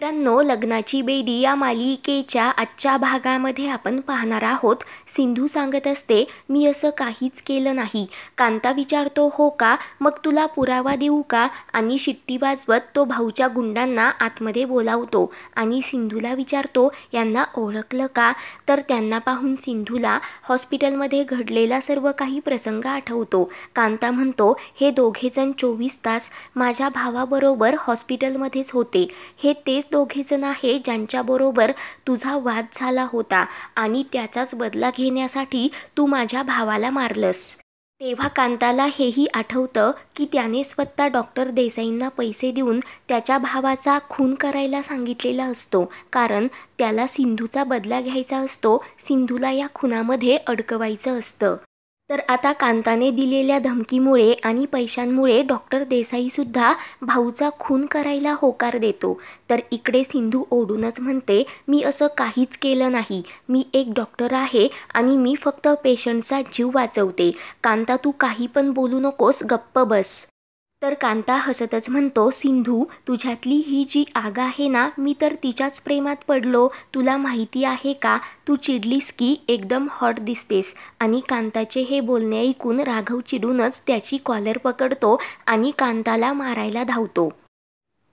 मित्रांनो लग्नाची बेडी या मालिकेच्या आजच्या भागामध्ये आपण पाहणार आहोत सिंधू सांगत असते मी असं काहीच केलं नाही कांता विचारतो हो का मग तुला पुरावा देऊ का आणि शिट्टी वाजवत तो भाऊच्या गुंडांना आतमध्ये बोलावतो आणि सिंधूला विचारतो यांना ओळखलं का तर त्यांना पाहून सिंधूला हॉस्पिटलमध्ये घडलेला सर्व काही प्रसंग आठवतो कांता म्हणतो हे दोघेजण चोवीस तास माझ्या भावाबरोबर हॉस्पिटलमध्येच होते हे तेच दोघेजण आहे ज्यांच्याबरोबर तुझा वाद झाला होता आणि त्याचाच बदला घेण्यासाठी तू माझ्या भावाला मारलंस तेव्हा कांताला हेही आठवतं की त्याने स्वतः डॉक्टर देसाईंना पैसे देऊन त्याच्या भावाचा खून करायला सांगितलेला असतो कारण त्याला सिंधूचा बदला घ्यायचा असतो सिंधूला या खुनामध्ये अडकवायचं असतं तर आता कांताने दिलेल्या धमकीमुळे आणि पैशांमुळे डॉक्टर देसाईसुद्धा भाऊचा खून करायला होकार देतो तर इकडे सिंधू ओढूनच म्हणते मी असं काहीच केलं नाही मी एक डॉक्टर आहे आणि मी फक्त पेशंटचा जीव वाचवते कांता तू काही पण बोलू नकोस गप्प बस तर कांता हसतच म्हणतो सिंधू तुझ्यातली ही जी आग आहे ना मी तर तिच्याच प्रेमात पडलो तुला माहिती आहे का तू चिडलीस की एकदम हॉट दिसतेस आणि कांताचे हे बोलणे ऐकून राघव चिडूनच त्याची कॉलर पकडतो आणि कांताला मारायला धावतो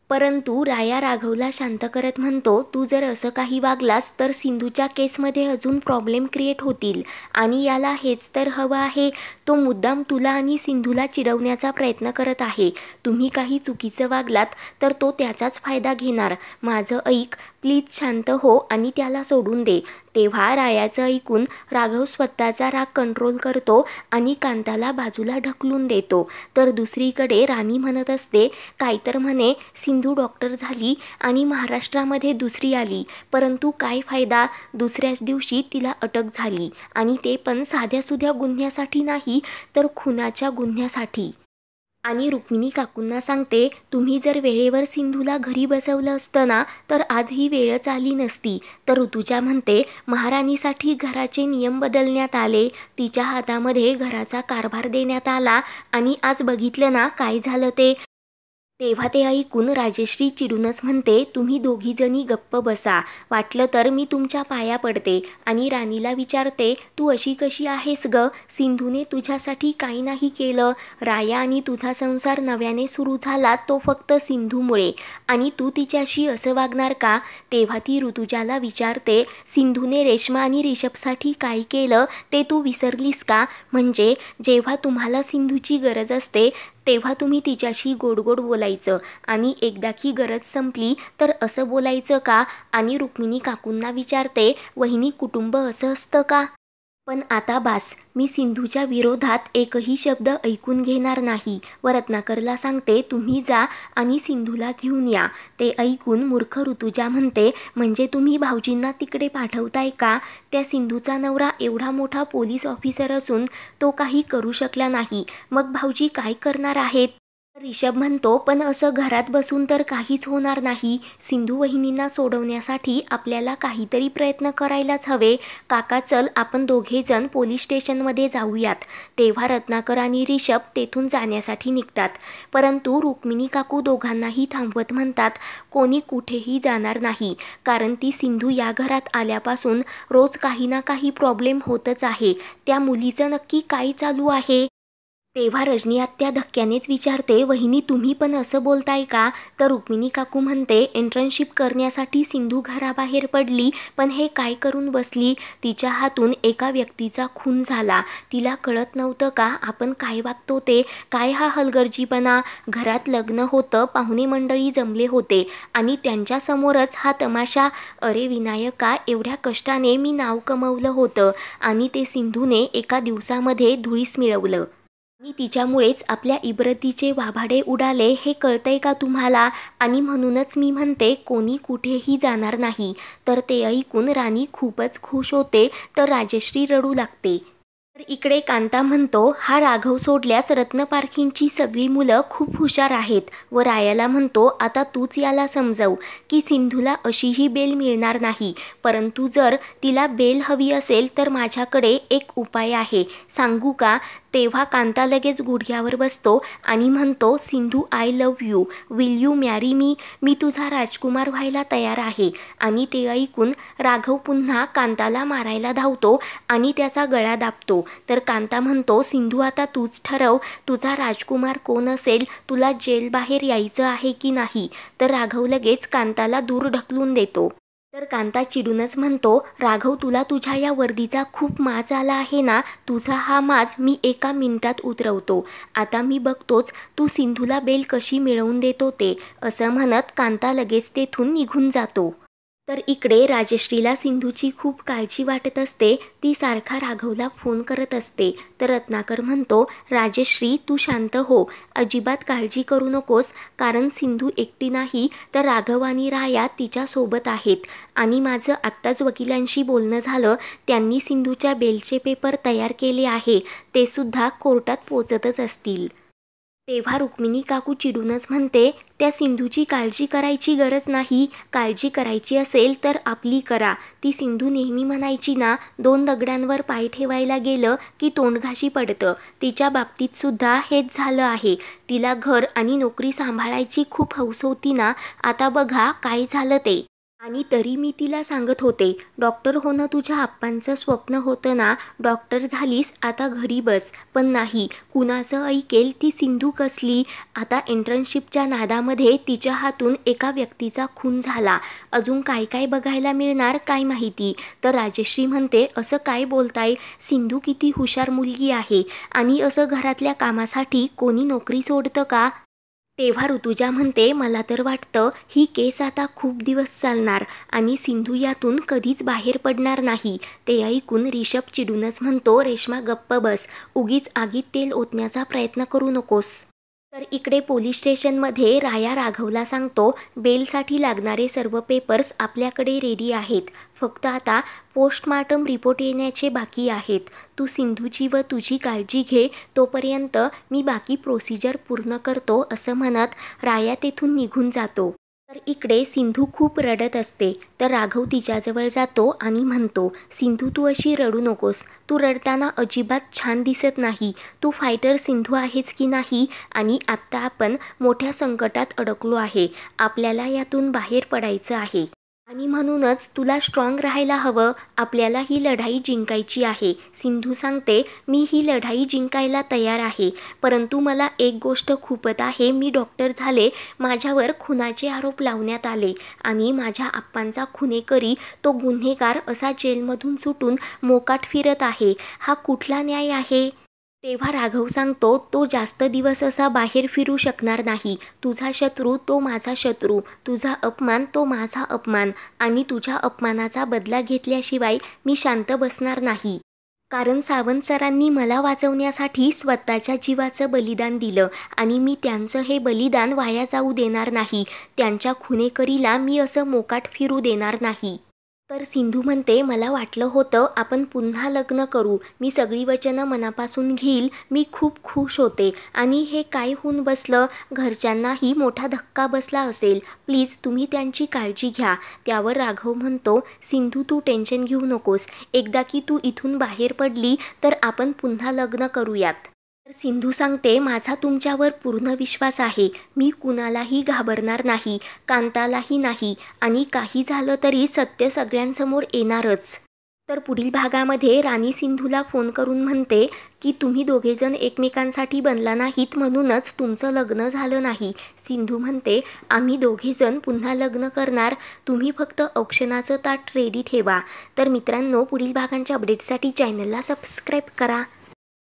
परंतु राया राघवला शांत करत म्हणतो तू जर असं काही वागलास तर सिंधूच्या केसमध्ये अजून प्रॉब्लेम क्रिएट होतील आणि याला हेच तर हवं आहे तो मुद्दाम तुला आणि सिंधूला चिडवण्याचा प्रयत्न करत आहे तुम्ही काही चुकीचं वागलात तर तो त्याचाच फायदा घेणार माझं ऐक प्लीज शांत हो आणि त्याला सोडून दे तेव्हा रायाचं ऐकून राघव स्वतःचा राग कंट्रोल करतो आणि कांताला बाजूला ढकलून देतो तर दुसरीकडे राणी म्हणत असते काहीतर म्हणे सिंधू डॉक्टर झाली आणि महाराष्ट्रामध्ये दुसरी आली परंतु काय फायदा दुसऱ्याच दिवशी तिला अटक झाली आणि ते पण साध्यासुध्या गुन्ह्यासाठी नाही तर खुनाच्या गुन्ह्यासाठी आणि रुक्मिणी काकूंना सांगते तुम्ही जर वेळेवर सिंधूला घरी बसवलं असतं ना तर आज ही वेळच आली नसती तर ऋतुजा म्हणते महाराणीसाठी घराचे नियम बदलण्यात आले तिच्या हातामध्ये घराचा कारभार देण्यात आला आणि आज बघितलं ना काय झालं ते तेव्हा ते ऐकून राजश्री चिडूनच म्हणते तुम्ही दोघीजणी गप्प बसा वाटलं तर मी तुमच्या पाया पडते आणि राणीला विचारते तू अशी कशी आहेस ग सिंधूने तुझ्यासाठी काही नाही केलं राया आणि तुझा संसार नव्याने सुरू झाला तो फक्त सिंधूमुळे आणि तू तिच्याशी असं वागणार का तेव्हा ती ऋतुजाला विचारते सिंधूने रेश्मा आणि रिषभसाठी काय केलं ते तू विसरलीस का म्हणजे जेव्हा तुम्हाला सिंधूची गरज असते तेव्हा तुम्ही तिच्याशी गोडगोड बोलायचं आणि एकदा की गरज संपली तर असं बोलायचं का आणि रुक्मिणी काकूंना विचारते वहिनी कुटुंब असं असतं का पण आता बास मी सिंधूच्या विरोधात एकही शब्द ऐकून घेणार नाही व रत्नाकरला सांगते तुम्ही जा आणि सिंधूला घेऊन या ते ऐकून मूर्ख ऋतुजा म्हणते म्हणजे तुम्ही भाऊजींना तिकडे पाठवताय का त्या सिंधूचा नवरा एवढा मोठा पोलीस ऑफिसर असून तो काही करू शकला नाही मग भाऊजी काय करणार आहेत रिषभ म्हणतो पण असं घरात बसून तर काहीच होणार नाही सिंधू वहिनींना सोडवण्यासाठी आपल्याला काहीतरी प्रयत्न करायलाच हवे काका चल आपण दोघेजण पोलीस स्टेशनमध्ये जाऊयात तेव्हा रत्नाकर आणि रिषभ तेथून जाण्यासाठी निघतात परंतु रुक्मिणी काकू दोघांनाही थांबवत म्हणतात कोणी कुठेही जाणार नाही कारण ती सिंधू या घरात आल्यापासून रोज काही ना काही प्रॉब्लेम होतच आहे त्या मुलीचं नक्की काय चालू आहे तेव्हा रजनी आत्या धक्क्यानेच विचारते वहिनी तुम्ही पण असं बोलताय का तर रुक्मिणी काकू म्हणते इंटर्नशिप करण्यासाठी सिंधू घराबाहेर पडली पण हे काय करून बसली तिच्या हातून एका व्यक्तीचा खून झाला तिला कळत नव्हतं का आपण काय वागतो ते काय हा हलगर्जीपणा घरात लग्न होतं पाहुणे मंडळी जमले होते आणि त्यांच्यासमोरच हा तमाशा अरे विनायका एवढ्या कष्टाने मी नाव कमवलं होतं आणि ते सिंधूने एका दिवसामध्ये धुळीस मिळवलं आणि तिच्यामुळेच आपल्या इब्रतीचे वाभाडे उडाले हे कळतंय का तुम्हाला आणि म्हणूनच मी म्हणते कोणी कुठेही जाणार नाही तर ते ऐकून राणी खूपच खुश होते तर राजश्री रडू लागते तर इकडे कांता म्हणतो हा राघव सोडल्यास रत्नपारखींची सगळी मुलं खूप हुशार आहेत व रायाला म्हणतो आता तूच याला समजव की सिंधूला अशीही बेल मिळणार नाही परंतु जर तिला बेल हवी असेल तर माझ्याकडे एक उपाय आहे सांगू का तेव्हा कांता लगेच गुडघ्यावर बसतो आणि म्हणतो Sindhu I love you will you marry me मी तुझा राजकुमार व्हायला तयार आहे आणि ते ऐकून राघव पुन्हा कांताला मारायला धावतो आणि त्याचा गळा दाबतो तर कांता म्हणतो सिंधू आता तूच ठरव तुझा राजकुमार कोण असेल तुला जेलबाहेर यायचं आहे की नाही तर राघव लगेच कांताला दूर ढकलून देतो तर कांता चिडूनच म्हणतो राघव तुला तुझ्या या वर्दीचा खूप माज आला आहे ना तुझा हा माज मी एका मिनिटात उतरवतो आता मी बघतोच तू सिंधूला बेल कशी मिळवून देतो ते असं म्हणत कांता लगेच तेथून निघून जातो तर इकडे राजश्रीला सिंधूची खूप काळजी वाटत असते ती सारखा राघवला फोन करत असते तर रत्नाकर म्हणतो राजश्री तू शांत हो अजिबात काळजी करू नकोस कारण सिंधू एकटी नाही तर राघव आणि राया तिच्यासोबत आहेत आणि माझं आत्ताच वकिलांशी बोलणं झालं त्यांनी सिंधूच्या बेलचे पेपर तयार केले आहे ते सुद्धा कोर्टात पोचतच असतील तेव्हा रुक्मिणी काकू चिडूनच म्हणते त्या सिंधूची काळजी करायची गरज नाही काळजी करायची असेल तर आपली करा ती सिंधू नेहमी म्हणायची ना दोन दगडांवर पाय ठेवायला गेलं की तोंडघाशी पडतं तिच्या बाबतीतसुद्धा हेच झालं आहे तिला घर आणि नोकरी सांभाळायची खूप हौस होती ना आता बघा काय झालं ते आणि तरी मी तिला सांगत होते डॉक्टर होणं तुझ्या आप्पांचं स्वप्न होतं ना डॉक्टर झालीस आता घरी बस पण नाही कुणाचं ऐकेल ती सिंधू कसली आता इंटर्नशिपच्या नादामध्ये तिच्या हातून एका व्यक्तीचा खून झाला अजून काय काय बघायला मिळणार काय माहिती तर राजश्री म्हणते असं काय बोलताय सिंधू किती हुशार मुलगी आहे आणि असं घरातल्या कामासाठी कोणी नोकरी सोडतं का तेव्हा ऋतुजा म्हणते मला तर वाटतं ही केस आता खूप दिवस चालणार आणि सिंधू यातून कधीच बाहेर पडणार नाही ते ऐकून रिषभ चिडूनच म्हणतो रेश्मा गप्प बस उगीच आगीत तेल ओतण्याचा प्रयत्न करू नकोस तर इकडे पोलीस स्टेशनमध्ये राया राघवला सांगतो बेलसाठी लागणारे सर्व पेपर्स आपल्याकडे रेडी आहेत फक्त आता पोस्टमार्टम रिपोर्ट येण्याचे बाकी आहेत तू सिंधूची व तुझी काळजी घे तोपर्यंत मी बाकी प्रोसिजर पूर्ण करतो असं म्हणत राया तेथून निघून जातो इकडे सिंधू खूप रडत असते तर राघव तिच्याजवळ जातो आणि म्हणतो सिंधू तू अशी रडू नकोस तू रडताना अजिबात छान दिसत नाही तू फायटर सिंधू आहेस की नाही आणि आत्ता आपण मोठ्या संकटात अडकलो आहे आपल्याला यातून बाहेर पडायचं आहे आणि म्हणूनच तुला स्ट्रॉंग राहायला हवं आपल्याला ही लढाई जिंकायची आहे सिंधू सांगते मी ही लढाई जिंकायला तयार आहे परंतु मला एक गोष्ट खूपत आहे मी डॉक्टर झाले माझ्यावर खुनाचे आरोप लावण्यात आले आणि माझ्या आप्पांचा खुनेकरी तो गुन्हेगार असा जेलमधून सुटून मोकाट फिरत आहे हा कुठला न्याय आहे तेव्हा राघव सांगतो तो जास्त दिवस असा बाहेर फिरू शकणार नाही तुझा शत्रू तो माझा शत्रू तुझा अपमान तो माझा अपमान आणि तुझ्या अपमानाचा बदला घेतल्याशिवाय मी शांत बसणार नाही कारण सावंत सरांनी मला वाचवण्यासाठी स्वतःच्या जीवाचं बलिदान दिलं आणि मी त्यांचं हे बलिदान वाया जाऊ देणार नाही त्यांच्या खुनेकरीला मी असं मोकाट फिरू देणार नाही तर सिंधू म्हणते मला वाटलं होतं आपण पुन्हा लग्न करू मी सगळी वचनं मनापासून घेईल मी खूप खुश होते आणि हे काय होऊन बसलं घरच्यांनाही मोठा धक्का बसला असेल प्लीज तुम्ही त्यांची काळजी घ्या त्यावर राघव म्हणतो सिंधू तू टेन्शन घेऊ नकोस एकदा की तू इथून बाहेर पडली तर आपण पुन्हा लग्न करूयात तर सिंधू सांगते माझा तुमच्यावर पूर्ण विश्वास आहे मी कुणालाही घाबरणार नाही कांतालाही नाही आणि काही झालं तरी सत्य सगळ्यांसमोर येणारच तर पुढील भागामध्ये राणी सिंधूला फोन करून म्हणते की तुम्ही दोघेजण एकमेकांसाठी बनला नाहीत म्हणूनच तुमचं लग्न झालं नाही सिंधू म्हणते आम्ही दोघेजण पुन्हा लग्न करणार तुम्ही फक्त औक्षणाचं ताट रेडी ठेवा तर मित्रांनो पुढील भागांच्या अपडेटसाठी चॅनलला सबस्क्राईब करा